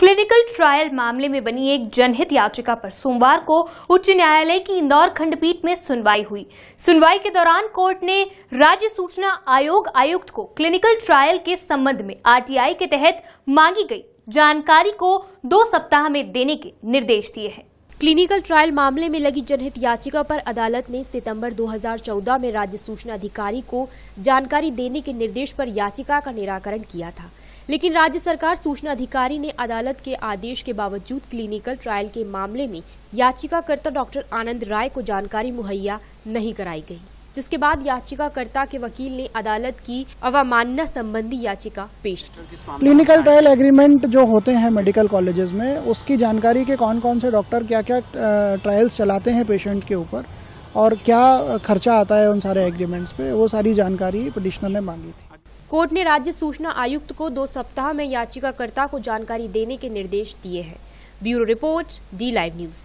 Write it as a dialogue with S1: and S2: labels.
S1: clinical trial मामले में बनी एक जनहित याचिका पर सोमवार को उच्च न्यायालय की इंदौर खंडपीठ में सुनवाई हुई सुनवाई के दौरान कोर्ट ने राज्य सूचना आयोग आयुक्त को क्लिनिकल ट्रायल के संबंध में आरटीआई के तहत मांगी गई जानकारी को दो सप्ताह में देने के निर्देश दिए हैं क्लिनिकल ट्रायल मामले में लगी जनहित
S2: याचिका पर अदालत ने सितंबर 2014 में राज्य सूचना अधिकारी को जानकारी देने के निर्देश पर याचिका का निराकरण किया था लेकिन राज्य सरकार सूचना अधिकारी ने अदालत के आदेश के बावजूद क्लिनिकल ट्रायल के मामले में याचिकाकर्ता डॉक्टर आनंद राय को जानकारी मुहैया नहीं कराई गई जिसके बाद याचिकाकर्ता के वकील ने अदालत की अवमानना संबंधी याचिका पेश की क्लिनिकल ट्रायल
S3: एग्रीमेंट जो होते हैं मेडिकल कॉलेजेस में उसकी जानकारी के कौन कौन से डॉक्टर क्या क्या ट्रायल्स चलाते हैं पेशेंट के ऊपर और क्या खर्चा आता है उन सारे एग्रीमेंट्स पे वो सारी जानकारी पिटिशनर ने मांगी थी
S2: कोर्ट ने राज्य सूचना आयुक्त को दो सप्ताह में याचिकाकर्ता को जानकारी देने के निर्देश दिए हैं bureau report D live news